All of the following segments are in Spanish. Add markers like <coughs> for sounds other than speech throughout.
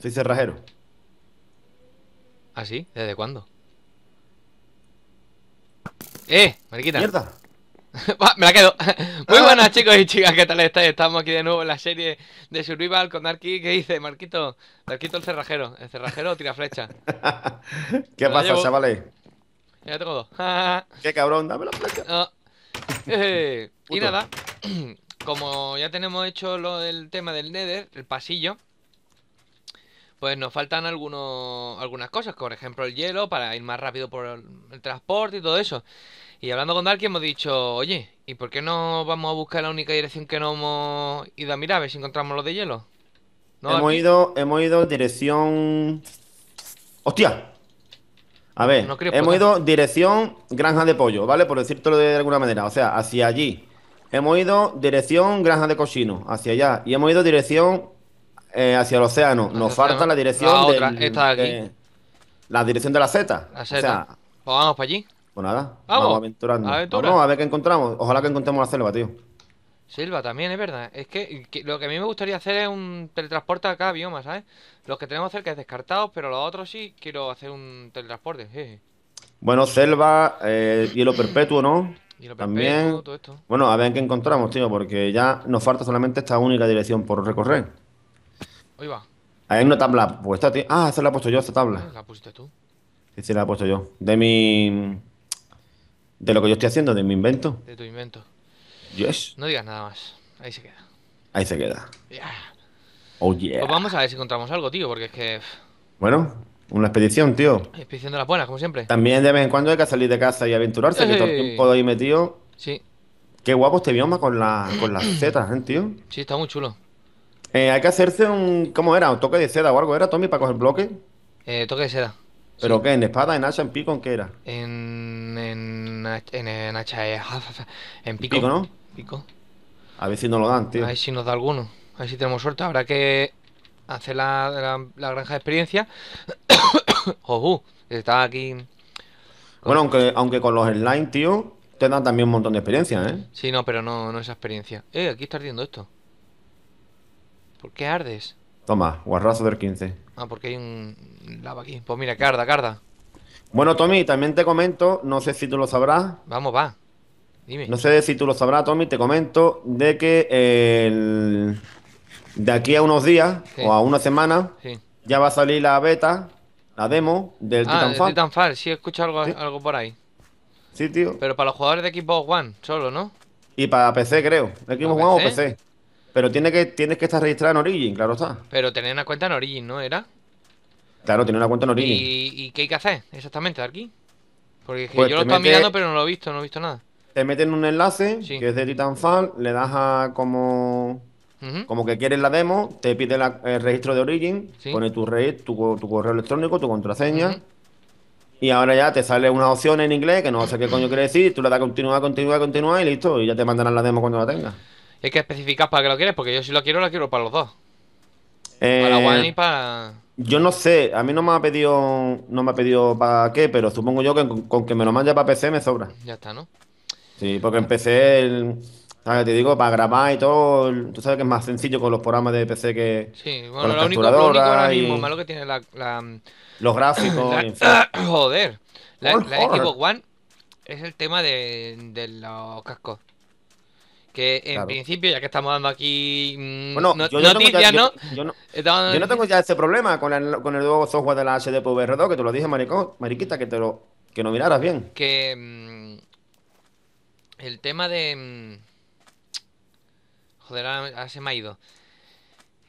Soy cerrajero. ¿Ah, sí? ¿Desde cuándo? ¡Eh! ¡Mariquita! ¡Mierda! <laughs> Me la quedo. <laughs> Muy ah. buenas chicos y chicas, ¿qué tal estáis? Estamos aquí de nuevo en la serie de Survival con Darky ¿Qué dice, Marquito? Marquito el cerrajero. El cerrajero tira flecha. <laughs> ¿Qué pasa, chavales? Ya tengo dos. ¡Qué cabrón! ¡Dame la flecha! Ah. Eh, y nada, <clears throat> como ya tenemos hecho lo del tema del Nether, el pasillo, pues nos faltan algunos, algunas cosas, por ejemplo el hielo para ir más rápido por el transporte y todo eso. Y hablando con Darky hemos dicho, oye, ¿y por qué no vamos a buscar la única dirección que no hemos ido a mirar a ver si encontramos lo de hielo? hemos, ido, hemos ido dirección... ¡Hostia! A ver, hemos ido dirección granja de pollo, ¿vale? Por decirlo de alguna manera, o sea, hacia allí. Hemos ido dirección granja de cochino, hacia allá. Y hemos ido dirección eh, hacia el océano. Nos falta la dirección. La esta de aquí. Eh, la dirección de la Z. La Z. pues vamos para allí. Pues nada, vamos, aventurando. a ver qué encontramos. Ojalá que encontremos la selva, tío. Selva también, es verdad. Es que, lo que a mí me gustaría hacer es un teletransporte a cada bioma, ¿sabes? Los que tenemos cerca es descartados, pero los otros sí quiero hacer un teletransporte. Bueno, selva, eh, hielo perpetuo, ¿no? también. Bueno, a ver qué encontramos, tío, porque ya nos falta solamente esta única dirección por recorrer. Ahí va. Hay una tabla puesta, tío. Ah, esa la he puesto yo, esta tabla. la pusiste tú. Sí, sí, la he puesto yo. De mi. De lo que yo estoy haciendo, de mi invento. De tu invento. Yes. No digas nada más. Ahí se queda. Ahí se queda. Oye. Oh, pues vamos a ver si encontramos algo, tío, porque es que. Bueno, una expedición, tío. Expedición de las buenas, como siempre. También de vez en cuando hay que salir de casa y aventurarse, que todo el tiempo ahí metido. Sí. Qué guapo este bioma con, la, con las <clears throat> setas, ¿eh, tío? Sí, está muy chulo. Eh, hay que hacerse un. ¿Cómo era? ¿Un toque de seda o algo? ¿Era Tommy para coger bloque? Eh, toque de seda. ¿Pero qué? ¿En espada, en hacha, en pico? ¿En qué era? En. En, en, en eh, pico. no? Pico. A ver si nos lo dan, tío. A ver si nos da alguno. A ver si tenemos suerte. Habrá que hacer la, granja de experiencia. <coughs> Ojo, está aquí. Bueno, aunque, aunque con los online, tío, te dan también un montón de experiencia, ¿eh? Sí, no, pero no, no esa experiencia. Eh, aquí está ardiendo esto. ¿Por qué ardes? Toma, guarrazo del 15. Ah, porque hay un lava aquí. Pues mira, carda, carda. Bueno, Tommy, también te comento, no sé si tú lo sabrás. Vamos, va. Dime. No sé si tú lo sabrás, Tommy, te comento de que el... de aquí a unos días o a una semana ya va a salir la beta, la demo del ah, Titanfall. Titanfall, sí, escucho algo, algo por ahí. Sí, tío. Pero para los jugadores de Xbox One, solo, ¿no? Y para PC, creo. Xbox One o PC. Pero tiene que, tienes que estar registrada en Origin, claro está. Pero tener una cuenta en Origin, ¿no era? Claro, tiene una cuenta en Origin. ¿Y, qué hay que hacer exactamente aquí? Porque pues yo lo estaba mirando, pero no lo he visto, no he visto nada. Te meten un enlace que es de Titanfall, le das a como. Como que quieres la demo, te pide el registro de Origin, pone tu, red, tu, correo electrónico, tu contraseña, y ahora ya te sale una opción en inglés que no sé qué coño quiere decir, tú le das a continuar, continuar, continuar y listo, y ya te mandarán la demo cuando la tengas. Hay que especificar para qué lo quieres, porque yo si lo quiero, lo quiero para los dos. Eh, para One y para. Yo no sé, a mí no me ha pedido. No me ha pedido para qué, pero supongo yo que con, que me lo mande para PC me sobra. Ya está, ¿no? Sí, porque en PC el, te digo, para grabar y todo, tú sabes que es más sencillo con los programas de PC que. Sí, bueno, lo, único, ahora mismo malo que tiene la. los gráficos, <coughs> Joder. La, la Xbox One es el tema de los cascos. Que en principio, ya que estamos dando aquí mm, bueno, yo, ¿no? tengo ya ese problema con el, nuevo software de la HDPVR 2, que te lo dije, maricón, mariquita, que te lo que no miraras bien. Que mm, el tema de... Mm, joder, ahora se me ha ido.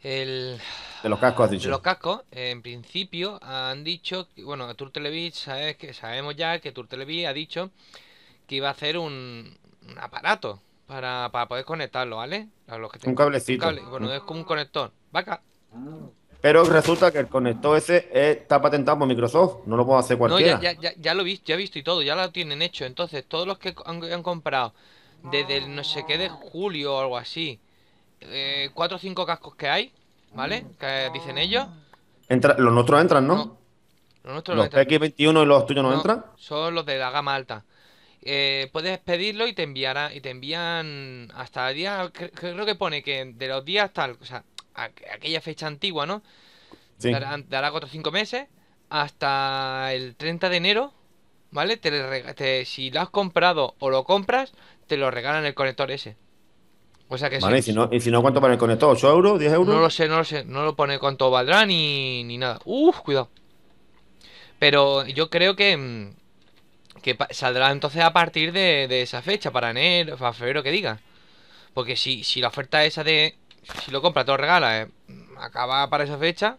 El... De los cascos, has dicho. De los cascos, en principio, han dicho. Bueno, Tour Televis, sabes que, sabemos ya que Tour Televis ha dicho que iba a hacer un aparato para, para poder conectarlo, ¿vale? un cablecito. bueno, es como un conector. Vaca. Pero resulta que el conector ese está patentado por Microsoft, no lo puedo hacer cualquiera. No, ya, ya, lo he visto, ya he visto y todo, ya lo tienen hecho. Entonces, todos los que han, comprado desde no sé qué de julio o algo así, eh, cuatro o cinco cascos que hay, ¿vale? Que dicen ellos. Entra, los nuestros entran, ¿no? los, nuestros los no 21 y los tuyos no, entran. Son los de la gama alta. Eh, puedes pedirlo y te enviará y te envían hasta el día creo que pone que de los días tal o sea aquella fecha antigua no sí. dará, dará 4 o 5 meses hasta el 30 de enero vale te, si lo has comprado o lo compras te lo regalan el conector ese o sea que vale, y, si no, y si no, ¿cuánto pone el conector? ¿8 euros? ¿10 euros? No lo sé, no lo sé. No lo pone cuánto valdrá ni, ni nada. Uf, cuidado. Pero yo creo que, mm, que saldrá entonces a partir de, esa fecha, para enero, para febrero que diga. Porque si, si la oferta esa de. Si lo compra todo regala eh, acaba para esa fecha.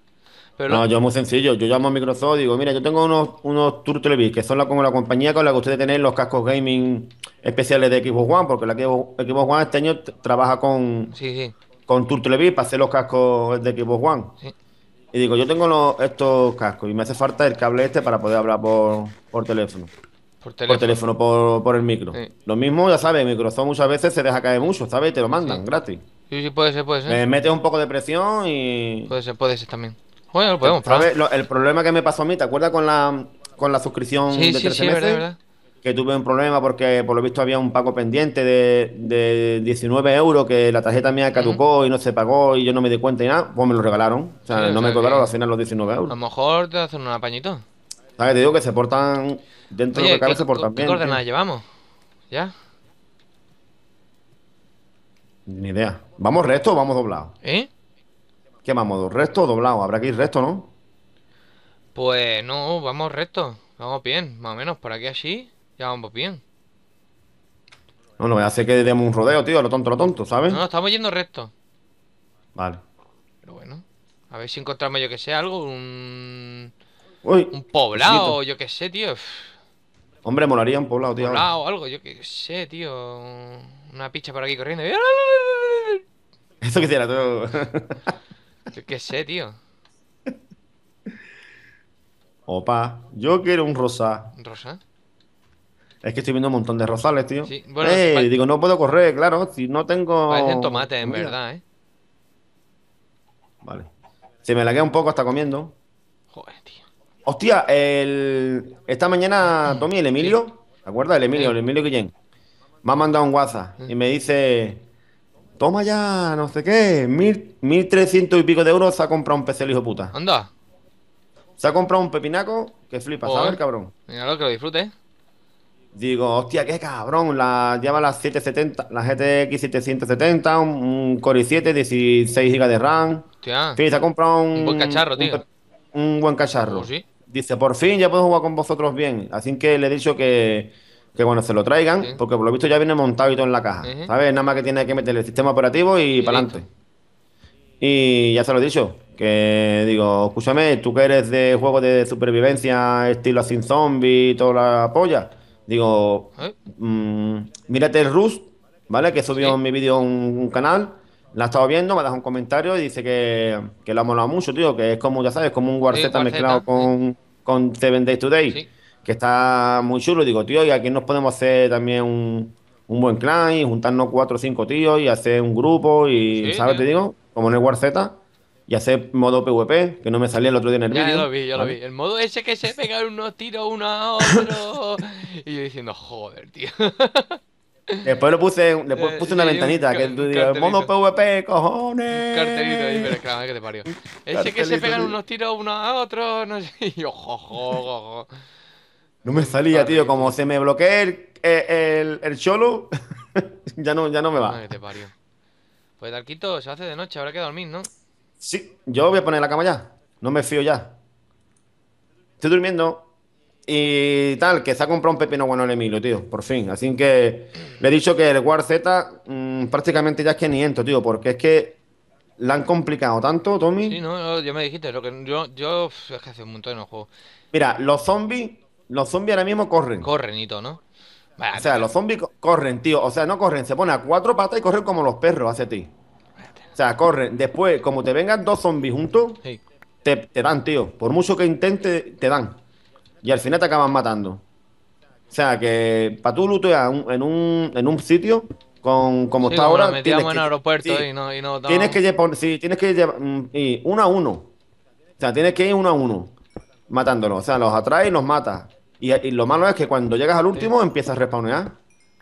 Pero no, yo es muy sencillo. Yo llamo a Microsoft y digo, mira, yo tengo unos, unos Tour Televis, que son la, como la compañía con la que ustedes tienen los cascos gaming especiales de Xbox One, porque la Xbox, One este año trabaja con, sí, con Tour Televis para hacer los cascos de Xbox One. Y digo, yo tengo estos cascos y me hace falta el cable este para poder hablar por teléfono. Por teléfono, por, el micro. Lo mismo, ya sabes, Microsoft muchas veces se deja caer mucho, ¿sabes? te lo mandan gratis. Sí, sí, puede ser, puede ser. Me metes un poco de presión y. Puede ser, puede ser también. Bueno, lo podemos el problema que me pasó a mí, ¿te acuerdas con la, con la suscripción de 13 meses? Que tuve un problema porque por lo visto había un pago pendiente de, de 19 euros que la tarjeta mía caducó y no se pagó y yo no me di cuenta y nada. Pues me lo regalaron. O sea, no me cobraron al final los 19 euros. A lo mejor te hacen un apañito. ¿Sabes? Te digo que se portan. Dentro de lo que se portan bien. ¿Qué coordenadas llevamos? ¿Ya? Ni idea. ¿Vamos recto o vamos doblado? ¿Eh? ¿Qué vamos? ¿Recto o doblado? Habrá que ir recto, ¿no? Pues no, vamos recto. Vamos bien, más o menos. Por aquí así, ya vamos bien. No, no a hace que demos un rodeo, tío, lo tonto, lo tonto, ¿sabes? No, no, estamos yendo recto. Vale. Pero bueno, a ver si encontramos yo que sea algo, un un poblado, yo qué sé, tío. Hombre, molaría un poblado, tío. Un poblado, algo, yo qué sé, tío. Una picha por aquí corriendo. <laughs> Eso quisiera tú. <laughs> yo qué sé, tío. Opa, yo quiero un rosa. ¿Un rosa? Es que estoy viendo un montón de rosales, tío. Sí, bueno, eh, digo, no puedo correr, claro, si no tengo. Parecen tomate, en verdad, eh. Vale. Se me laquea un poco, está comiendo. Joder, tío. Hostia, el... esta mañana Tommy, el Emilio, ¿te acuerdas? El Emilio, el Emilio Guillén, me ha mandado un WhatsApp y me dice, toma ya, no sé qué, mil, mil trescientos y pico de euros se ha comprado un PC el hijo puta. Anda. Se ha comprado un pepinaco que flipa, a ¿sabes, cabrón? Míralo, que lo disfrute. Digo, hostia, qué cabrón, la, lleva la 770, la GTX 770, un, un Core i7, 16 GB de RAM. Hostia. Sí, se ha comprado un... Un buen cacharro, tío un buen cacharro. Pues Dice, por fin ya puedo jugar con vosotros bien. Así que le he dicho que, que bueno, se lo traigan, porque por lo visto ya viene montado y todo en la caja. a ver ¿Sabes? Nada más que tiene que meter el sistema operativo y, para adelante. Y ya se lo he dicho. Que digo, escúchame, tú que eres de juego de supervivencia, estilo sin zombie y toda la polla. Digo, mm, mírate el Rus ¿vale? Que subió mi vídeo un canal la he estado viendo, me dejado un comentario y dice que, que lo ha molado mucho, tío. Que es como, ya sabes, como un Warzeta mezclado con, con Seven Days Today. Que está muy chulo. Digo, tío, y aquí nos podemos hacer también un, un buen clan y juntarnos cuatro o cinco tíos y hacer un grupo y, ¿sabes? Te digo, como en el Warzeta y hacer modo PvP, que no me salía el otro día en el vídeo. Ya lo vi, ya lo vi. El modo ese que se pegan unos tiros uno a otro. <laughs> y yo diciendo, joder, tío. Después lo puse, después eh, puse una ventanita que tú digas, modo PvP, cojones. Un cartelito ahí, pero claro, que te parió. Ese que se pegan unos tiros unos a otros, no sé. <laughs> Y No me salía, tío. Como se me bloquee eh, el, cholo, <laughs> ya, no, me va. que te parió. Pues Darquito, se hace de noche, habrá que dormir, ¿no? Sí, yo voy a poner la cama ya. No me fío ya. Estoy durmiendo. Y tal, que se ha comprado un pepino bueno el Emilio, tío, por fin. Así que me he dicho que el War Z mm, prácticamente ya es que ni entro, tío, porque es que la han complicado tanto, Tommy. Sí, no, yo me dijiste, lo que yo, es que hace un montón de el juego. Mira, los zombies, los zombies ahora mismo corren. Corren y todo, ¿no? o sea, los zombies corren, tío. O sea, no corren, se pone a cuatro patas y corren como los perros hace ti. O sea, corren. Después, como te vengan dos zombies juntos, te, te dan, tío. Por mucho que intente, te dan y al final te acaban matando. O sea, que para tú lootear en un, en un sitio, con, como está ahora. Tienes que, tienes que llevar, mm, uno a uno. O sea, tienes que ir uno a uno matándolos. O sea, los atrae y los mata Y, lo malo es que cuando llegas al último empiezas a respawnear.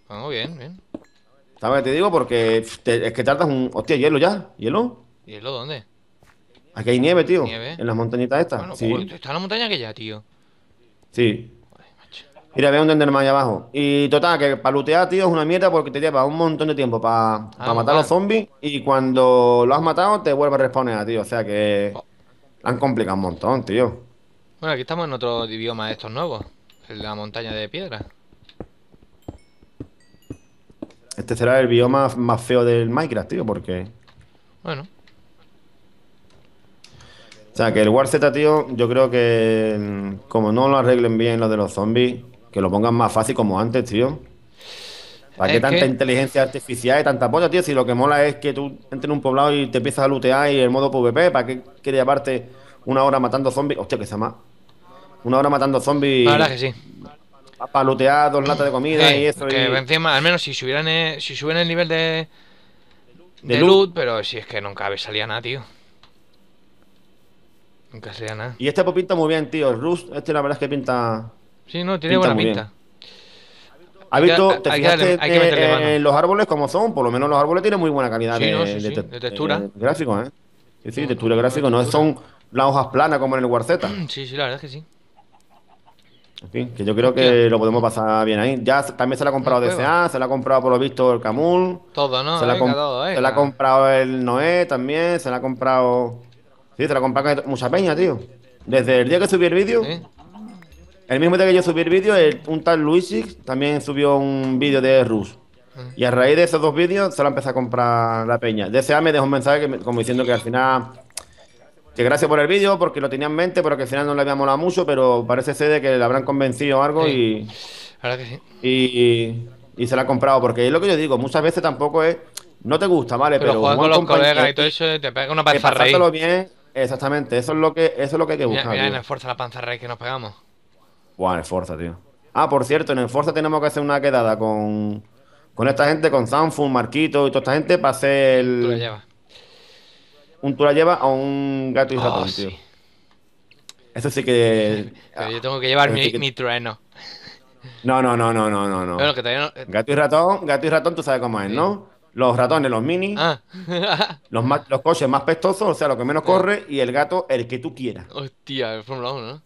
Vamos ah, bien, bien. ¿Sabes? Te digo porque es que tardas un. Hostia, hielo ya. ¿Hielo? ¿Hielo dónde? Aquí hay nieve, tío. En las montañitas estas. Bueno, sí. está en la montaña que ya, tío. Sí. Mira, veo un más allá abajo. Y total, que para lootear, tío, es una mierda porque te lleva un montón de tiempo para, matar a los zombies y cuando lo has matado te vuelve a respawnear, tío. O sea que oh. han complicado un montón, tío. Bueno, aquí estamos en otro idioma de estos nuevos. En la montaña de piedra. Este será el bioma más feo del Minecraft, tío, porque... Bueno. O sea, que el War Z, tío, yo creo que mm, como no lo arreglen bien lo de los zombies, que lo pongan más fácil como antes, tío. ¿Para qué tanta inteligencia artificial y tanta polla, tío? Si lo que mola es que tú entres en un poblado y te empiezas a lootear y el modo PvP, ¿para qué quieres aparte una hora matando zombies? Hostia, que se llama. Una hora matando zombies. La verdad que sí. Para lootear dos latas de comida y eso. Que encima, al menos si subieran, si suben el nivel de. De, loot. pero si es que nunca salía nada, tío. Y este pues pinta muy bien, tío. Rust, este la verdad es que pinta. Sí, no, tiene buena pinta. Ha visto? ¿Te fijaste que, eh, eh, los árboles como son? Por lo menos los árboles tienen muy buena calidad de, no, sí, sí, textura. Eh, gráfico, ¿eh? Sí, sí, textura gráfico. No son las hojas planas como en el Warzeta. <clears throat> Sí, sí, la verdad es que sí. En que yo creo que lo podemos pasar bien ahí. Ya también se la ha comprado DCA, se la ha comprado por lo visto el Camul. Todo, ¿no? Se la, ha se la ha comprado el Noé también, se la ha comprado Sí, te la compran mucha peña, tío. Desde el día que subí el vídeo, el mismo día que yo subí el vídeo, un tal Luisix también subió un vídeo de Rus. Mm. Y a raíz de esos dos vídeos se la empezó a comprar la peña. DCA me dejó un mensaje como diciendo que al final que gracias por el vídeo, porque lo tenía en mente, pero que al final no le había molado mucho, pero parece ser de que le habrán convencido algo y, Ahora y, se la ha comprado. Porque es lo que yo digo, muchas veces tampoco es. No te gusta, ¿vale? Pero, pero con y todo eso te pega una bien, Exactamente, eso es lo que, eso es lo que hay que buscar. Mira, en el Forza la panza rey que nos pegamos. Buah, en el Forza, tío. Ah, por cierto, en el Forza tenemos que hacer una quedada con, con esta gente, con Sanfun, Marquito y toda esta gente para hacer el. Tú la Un tú Lleva llevas a un gato y ah, ratón, tío. Eso sí que. <laughs> yo tengo que llevar mi, trueno. No, no, no, no, no, no. no... Eh. Gato y ratón, gato y ratón, tú sabes cómo es, ¿no? Los ratones, los mini, ah. <laughs> los, coches más pestosos, o sea, lo que menos corre, y el gato, el que tú quieras. Hostia, el Fórmula 1, ¿no?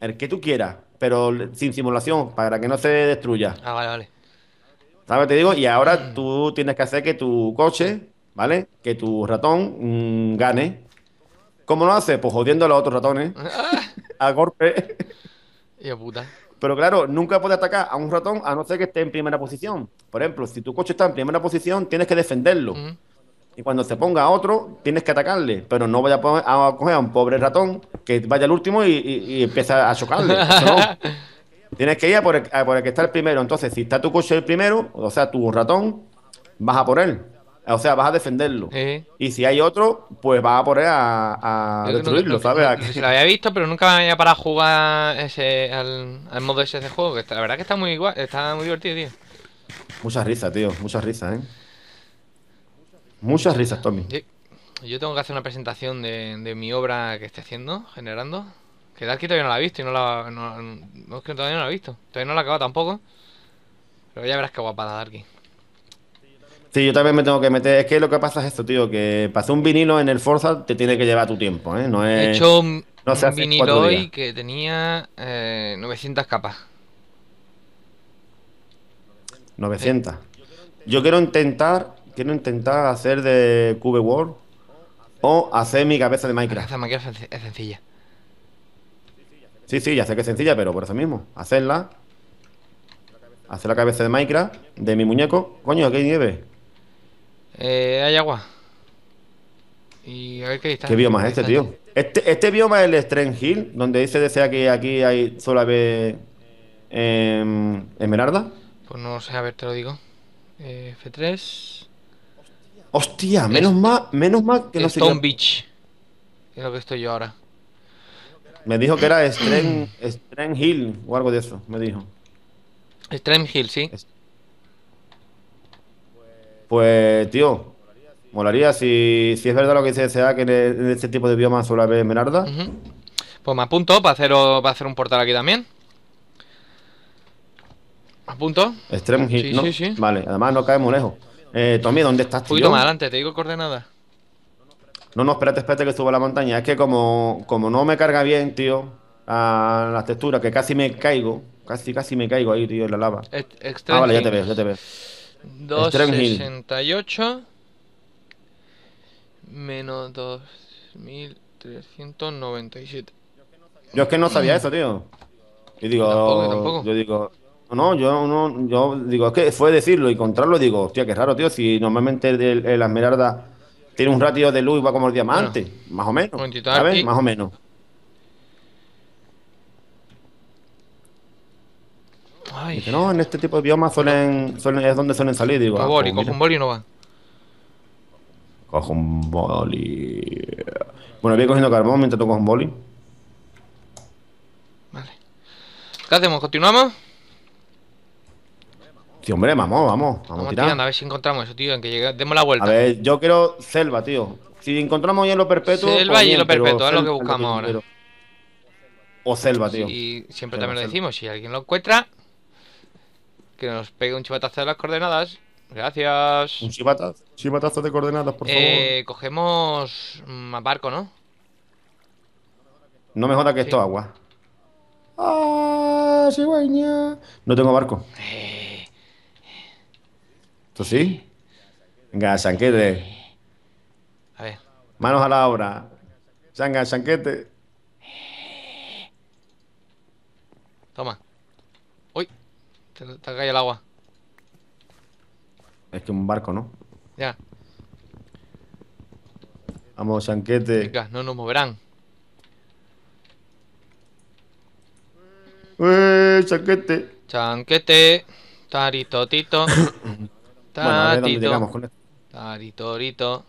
El que tú quieras, pero sin simulación, para que no se destruya. Ah, vale, vale. ¿Sabes? Te digo, y ahora mm. tú tienes que hacer que tu coche, ¿vale? Que tu ratón mm, gane. ¿Cómo lo hace? Pues jodiendo a los otros ratones. Ah. <laughs> a golpe. Y a puta. Pero claro, nunca puede atacar a un ratón a no ser que esté en primera posición. Por ejemplo, si tu coche está en primera posición, tienes que defenderlo. Y cuando se ponga otro, tienes que atacarle. Pero no vaya a, coger a un pobre ratón que vaya al último y, empieza a chocarle. <laughs> tienes que ir por, el, a por el que está el primero. Entonces, si está tu coche el primero, o sea, tu ratón, vas a por él. O sea, vas a defenderlo. Y si hay otro, pues vas a poner a, destruirlo, ¿sabes? lo había visto, pero nunca me había parado a jugar ese, al, modo ese de juego. Que la verdad que está muy igual, está muy divertido, tío. Muchas risas, tío. Muchas risas, ¿eh? Muchas risas, Tommy. Yo tengo que hacer una presentación de, mi obra que estoy haciendo, generando. Que Darky todavía no la ha visto y no la... No, todavía no la ha visto. Todavía no la ha acabado tampoco. Pero ya verás qué guapa la Darky. Sí, yo también me tengo que meter. Es que lo que pasa es esto, tío, que para hacer un vinilo en el Forza te tiene que llevar tu tiempo, ¿eh? No es, He hecho un, vinilo hoy que tenía 900 eh, capas. 900. Yo quiero intentar, quiero intentar hacer de Cube World o hacer mi cabeza de Minecraft. Hacer Minecraft es sencilla. Sí, sí, ya sé que es sencilla, pero por eso mismo, hacerla, hacer la cabeza de Minecraft de mi muñeco. Coño, aquí hay nieve. Eh, hay agua. Y a ver qué bioma es este, tío? Este, este bioma es el Strength Hill, donde dice desea que aquí hay sola vez eh, esmeralda. Pues no sé, a ver, te lo digo. Eh, F3. Hostia, menos más menos más que no sé. Stone Beach. Es lo que estoy yo ahora. Me dijo que era strange Hill o algo de eso, me dijo. Strange Hill, sí. Pues, tío, molaría si, es verdad lo que dice SEA, que e, en, este tipo de biomas suele haber Menarda. Pues me apunto para hacer, para hacer un portal aquí también. ¿Me apunto? extremo, sí, Sí, sí. Vale, además no caemos lejos. Eh, Tommy, ¿dónde estás, tío? Un adelante, te digo coordenadas. No, no, espérate, espérate que suba la montaña. Es que como, como no me carga bien, tío, a las texturas, que casi me caigo. Casi, casi me caigo ahí, tío, en la lava. Extreme ah, vale, ya te veo, ya te veo. 268 menos 2397. Yo es que no sabía eso, tío. Yo digo, yo digo, no, yo no, yo digo, es que fue decirlo y encontrarlo, digo, hostia, qué raro, tío, si normalmente el, la esmeralda tiene un ratio de luz va como el diamante, más o menos. ¿sabes? Más o menos. Ay. no, en este tipo de biomas suelen, es donde suelen salir. Digo, cojo ah, pues un boli y no va. Cojo un boli. Bueno, voy cogiendo carbón mientras toco un boli. Vale. ¿Qué hacemos? ¿Continuamos? Sí, hombre, vamos, vamos. Vamos, vamos tirando, a ver si encontramos eso, tío. En que demos la vuelta. A ver, yo quiero selva, tío. Si encontramos hielo perpetuo. Selva y pues hielo perpetuo, es lo que buscamos ahora. O selva, tío. Y siempre también lo decimos, si alguien lo encuentra, que nos pegue un chivatazo de las coordenadas. Gracias. Un chivatazo, chivatazo de coordenadas, por favor. Eh, cogemos más mm, barco, ¿no? No me joda que esto agua. ¡Ah, cigüeña! No tengo barco. Eh. ¿Esto sí? Venga, sanquete. A ver. Manos a la obra. Sanga, sanquete. Toma. Te, te cae el agua. Es que un barco, ¿no? Ya. Vamos, chanquete. Venga, no nos moverán. ¡Eh, chanquete! Chanquete. Tito! <coughs> ¡Tarito! Bueno, con esto. Taritorito.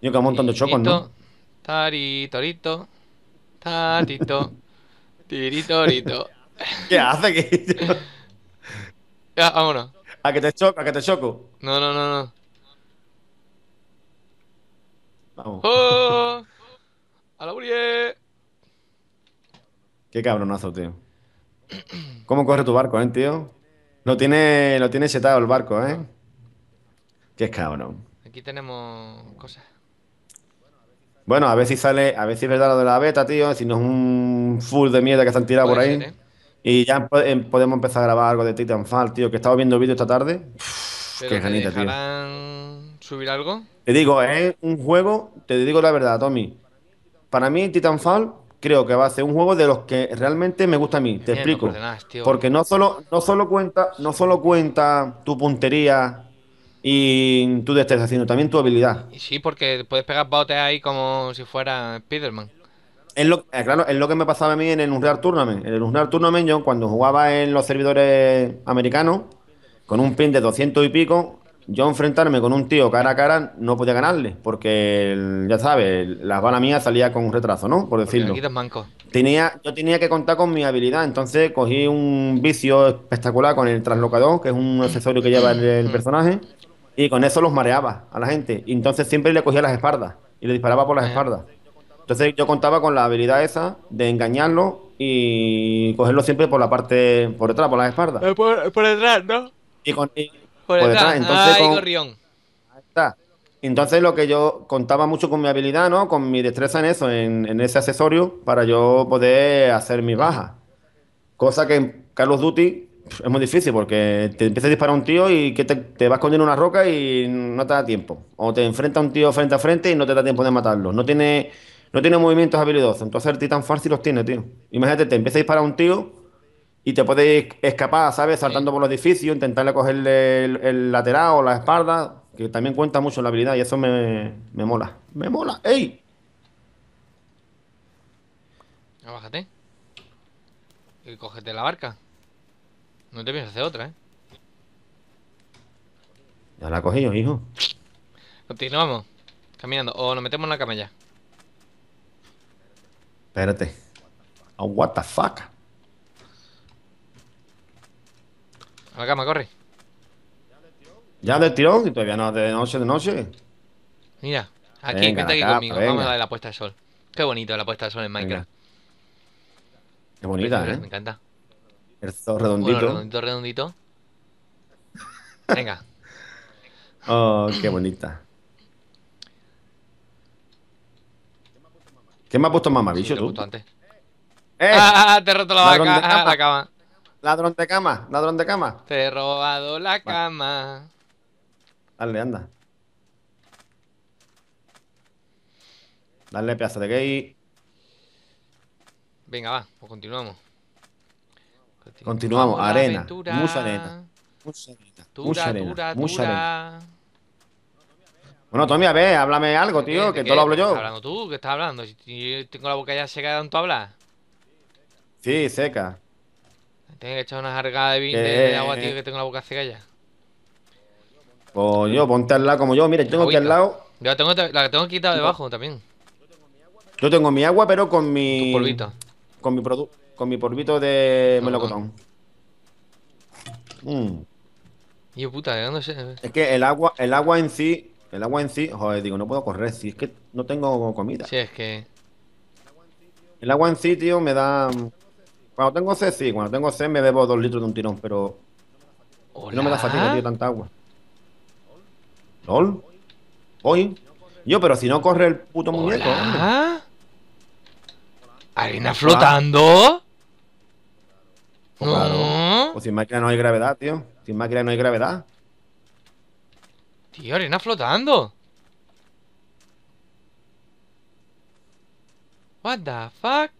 Yo que un montón de chocos, ¿no? Taritorito. Tarito. tito <laughs> ¿Qué hace? que ya, ah, A que te choco, a que te choco. No, no, no, no. Vamos. ¡Oh! ¡A la bulle! Qué cabronazo, tío. ¿Cómo corre tu barco, eh, tío? Lo tiene, lo tiene setado el barco, eh. Qué cabrón. Aquí tenemos cosas. Bueno, a ver si sale, a ver si es verdad lo de la beta, tío. Si no es un full de mierda que están tirado por ahí. Eh. Y ya em, podemos empezar a grabar algo de Titanfall, tío, que estaba viendo el vídeo esta tarde. qué tío. subir algo? Te digo, es un juego, te digo la verdad, Tommy. Para mí, Titanfall creo que va a ser un juego de los que realmente me gusta a mí. Te explico. Porque no solo, no solo cuenta, no solo cuenta tu puntería y tu destreza, sino también tu habilidad. Sí, porque puedes pegar botes ahí como si fuera Spider-Man. Es lo, eh, claro, es lo que me pasaba a mí en el Unreal Tournament. En el Unreal Tournament, yo cuando jugaba en los servidores americanos, con un pin de 200 y pico, yo enfrentarme con un tío cara a cara no podía ganarle, porque ya sabes, las bala mía salía con un retraso, ¿no? Por decirlo. Tenía, yo tenía que contar con mi habilidad, entonces cogí un vicio espectacular con el traslocador, que es un accesorio que lleva el, personaje, y con eso los mareaba a la gente. Y entonces siempre le cogía las espaldas y le disparaba por las eh. espaldas. Entonces yo contaba con la habilidad esa de engañarlo y cogerlo siempre por la parte, por detrás, por la espalda. Eh, por, detrás, ¿no? Y con, por, detrás, entonces. Ahí está. Entonces lo que yo contaba mucho con mi habilidad, ¿no? Con mi destreza en eso, en, ese accesorio, para yo poder hacer mi baja. Cosa que en Carlos Duty es muy difícil porque te empieza a disparar un tío y que te, vas escondiendo una roca y no te da tiempo. O te enfrenta un tío frente a frente y no te da tiempo de matarlo. No tiene no tiene movimientos habilidosos, entonces el tan fácil los tiene, tío. Imagínate, te empieza a disparar un tío y te puedes escapar, ¿sabes? Saltando por los edificios, intentarle cogerle el, lateral o la espalda, que también cuenta mucho la habilidad y eso me, me mola. ¡Me mola! ¡Ey! Bájate Y cógete la barca. No te pienses hacer otra, ¿eh? Ya la he cogido, hijo. Continuamos. Caminando. O nos metemos en la ya Espérate. Oh, what the fuck. A la cama, corre. Ya de tirón y todavía no de noche, de noche. Mira, aquí, venga, vente aquí conmigo. Vamos a la la puesta de sol. Qué bonito la puesta de sol en Minecraft. Qué bonita, ¿eh? Me encanta. El todo redondito. redondito, redondito. Venga. <laughs> oh, qué bonita. ¿Quién me ha puesto mamabicho sí, tú? Antes. ¡Eh! Ah, ah, ah, te he roto la vaca, la cama. Ladrón de cama, ladrón de cama. Te he robado la cama. Dale, anda. Dale plaza de gay. Venga, va, pues continuamos. Continuamos, arena. Mucha arena. Mucha arena. Mucha arena. Mucha arena. Bueno, Tommy, a ver, háblame algo, tío, que todo lo hablo yo. ¿Estás hablando tú? ¿Qué estás hablando? Yo tengo la boca ya seca de tanto hablar. Sí, seca. Tienes que echar una jargada de, agua, tío, que tengo la boca seca ya. Pues yo, ponte al lado como yo. Mira, yo tengo aquí al lado. Yo tengo, la tengo quitada debajo también. Yo tengo mi agua, pero con mi. polvito. Con mi, con mi polvito de melocotón. Mmm. Yo puta, ¿de dónde se... Es que el agua, el agua en sí el agua en sí, joder, digo, no puedo correr, si es que no tengo comida. Si es que. El agua en sí, tío, me da. Cuando tengo C, sí, cuando tengo C me bebo dos litros de un tirón, pero. No me da fatiga, tío, tanta agua. ¿Lol? ¿Hoy? Yo, pero si no corre el puto muñeco. Hombre. flotando? Pues sin máquina no hay gravedad, tío. Sin máquina no hay gravedad. Tío, arena flotando. What the fuck?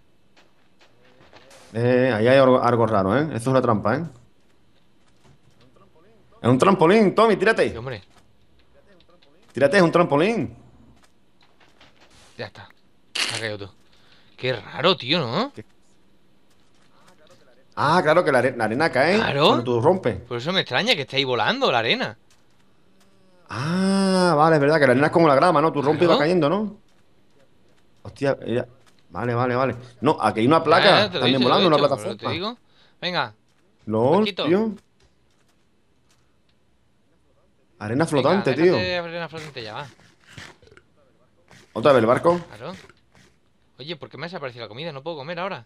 Eh, ahí hay algo raro, ¿eh? Esto es una trampa, ¿eh? Es un trampolín, Tommy, tírate. Sí, hombre. Tírate, es un trampolín. Ya está. Ha caído tú. Qué raro, tío, ¿no? Ah, claro que la, arena cae. Claro. tú rompes. Por eso me extraña que esté ahí volando la arena. Ah, vale, es verdad, que la arena es como la grama, ¿no? Tú rompe y va cayendo, ¿no? Hostia, ella... Vale, vale, vale. No, aquí hay una placa. también volando, una plataforma. Te digo. Venga. No, tío. Arena flotante, Venga, tío. Arena flotante ya va. ¿Otra vez el barco? Claro. Oye, ¿por qué me ha desaparecido la comida? No puedo comer ahora.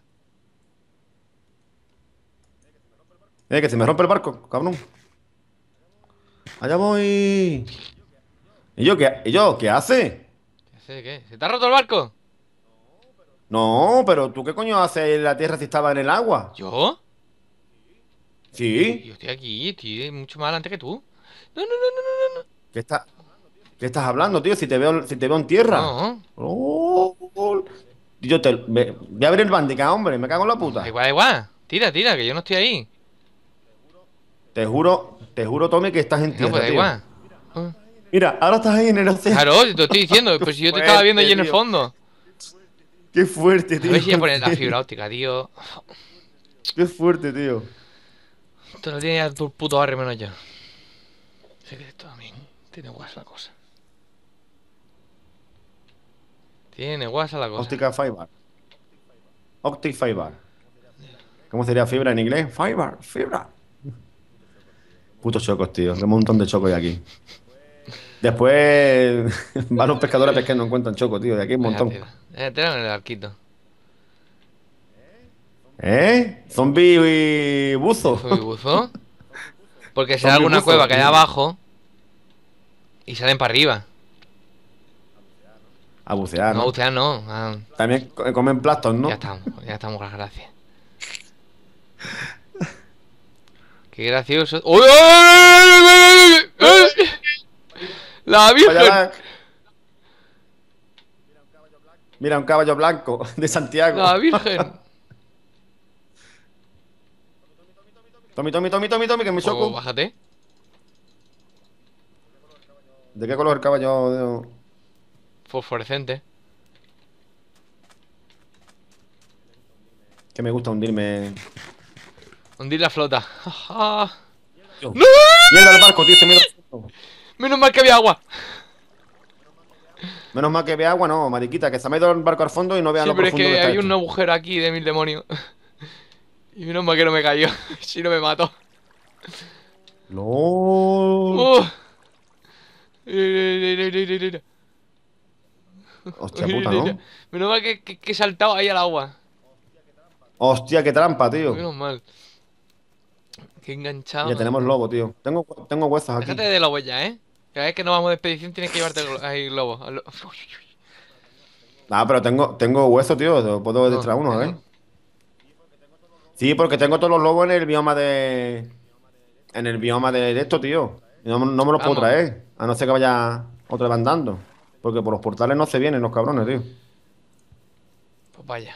Eh, que se me rompe el barco, cabrón. Allá voy. ¿Y yo qué, y yo, ¿qué hace? ¿Qué hace qué? se te ha roto el barco? No, pero ¿tú qué coño haces en la tierra si estaba en el agua? ¿Yo? Sí. Yo estoy aquí, estoy mucho más adelante que tú. No, no, no, no, no. ¿Qué, ¿Qué estás hablando, tío? Si te veo, si te veo en tierra. No. Oh. Yo te. voy a abrir el bandica, hombre. Me cago en la puta. Igual, igual. Tira, tira, que yo no estoy ahí. Te juro te juro, Tommy, que estás en tierra. No, pues igual. Mira, ahora estás ahí en el océano. Claro, te lo estoy diciendo, pero pues, si yo te estaba viendo allí en el fondo. Qué fuerte, tío. A ver si ya pones la fibra óptica, tío. Qué fuerte, tío. Tú lo tienes ya tu puto barrio menos yo. Sé que esto también tiene guasa la cosa. Tiene guasa la cosa. Óptica fiber. Optic fiber. ¿Cómo sería fibra en inglés? Fiber, fibra. Putos chocos, tío. un montón de chocos de aquí. Después <laughs> van los pescadores que no encuentran choco, tío. De aquí hay un montón. Eh, en el arquito. ¿Eh? ¿Zombie buzo? buzo? Porque si alguna cueva que hay abajo y salen para arriba. A bucear. No, a bucear no. Ah. También comen plastos, ¿no? Ya estamos, ya estamos, gracias. <laughs> Qué gracioso. ¡Uy! ¡La Virgen! Mira, un caballo blanco de Santiago. La Virgen. tomi, tomi, tomi, tomi! tomi que me choco. Oh, bájate. ¿De qué color el caballo? Fosforescente. Que me gusta hundirme. Hundir la flota. ¡No! Mierda el barco, tío, este Menos mal que había agua. Menos mal que había agua, no, mariquita, que se me ha ido el barco al fondo y no vea sí, lo pero es que, hay un agujero aquí de mil demonios. <laughs> Y menos mal que no me cayó, <laughs> si no me mato. No. Uh. <laughs> Hostia puta, ¿no? Menos mal que, he saltado ahí al agua. Hostia, qué trampa, tío. Menos mal. Qué enganchado. Ya tenemos lobo, tío. Tengo, tengo huesos aquí. Déjate de la ya, ¿eh? Cada vez que no vamos de expedición tienes que llevarte ahí lobo. <laughs> no Ah, pero tengo, tengo hueso, tío. Puedo no, uno, uno, ¿eh? Sí, porque tengo todos los lobos en el bioma de. En el bioma de esto, tío. No, no me los puedo traer. A no ser que vaya otra vez andando. Porque por los portales no se vienen los cabrones, tío. Pues vaya.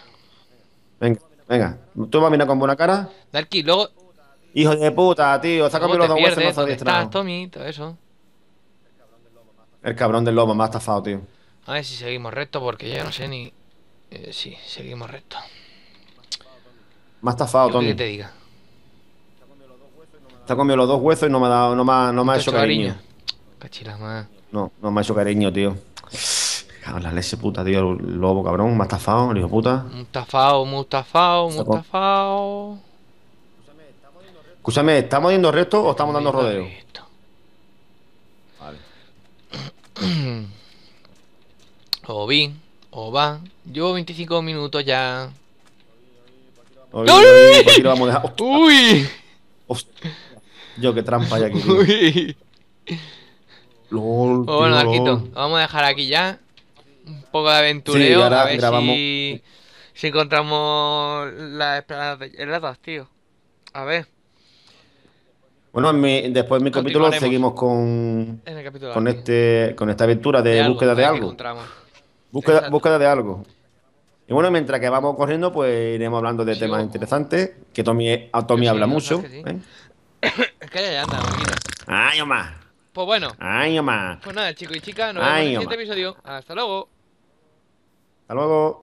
Venga, venga. Tú vas a mirar con buena cara. Darky, luego Hijo de puta, tío. comiendo los dos huesos no este estás, estás, Tommy? Todo eso. El cabrón del lobo más tafado, estafado, tío. A ver si seguimos recto, porque ya no sé ni. Eh, sí, seguimos recto. Más ha estafado, Tommy. ¿Qué te diga? Está comiendo los dos huesos y no me ha dado, no no me ha hecho cariño. más. No, no me ha hecho cariño, tío. Cabrón, la leche puta, tío. El lobo, cabrón. más estafado, el hijo puta. Mustafao, mustafao, mustafao. Escúchame, ¿estamos yendo recto o estamos dando rodeo? Vale. O bien o va. Llevo 25 minutos ya. ¡Uy! Yo, qué trampa hay <laughs> aquí. Lol, bueno, Marquito, vamos a dejar aquí ya. Un poco de aventureo. Y ahora a ver grabamos. Si, si encontramos las esplanadas de tío. A ver. Bueno, después de mi capítulo seguimos con, con, este, con esta aventura de, búsqueda de algo. Búsqueda, búsqueda, de algo. Y bueno, mientras que vamos corriendo, pues iremos hablando de temas interesantes, que Tommy, a Tommy habla mucho. ¿eh? <coughs> Que ya ya, anda, Ay, más. Pues bueno. Ay, más. Pues nada, chicos y chicas, nos vemos en el siguiente episodio. Hasta luego. Hasta luego.